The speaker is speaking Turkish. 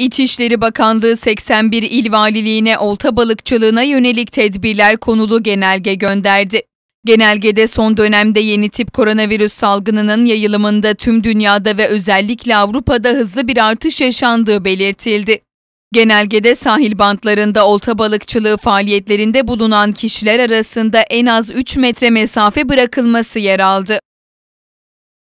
İçişleri Bakanlığı 81 il valiliğine olta balıkçılığına yönelik tedbirler konulu genelge gönderdi. Genelgede son dönemde yeni tip koronavirüs salgınının yayılımında tüm dünyada ve özellikle Avrupa'da hızlı bir artış yaşandığı belirtildi. Genelgede sahil bantlarında olta balıkçılığı faaliyetlerinde bulunan kişiler arasında en az 3 metre mesafe bırakılması yer aldı.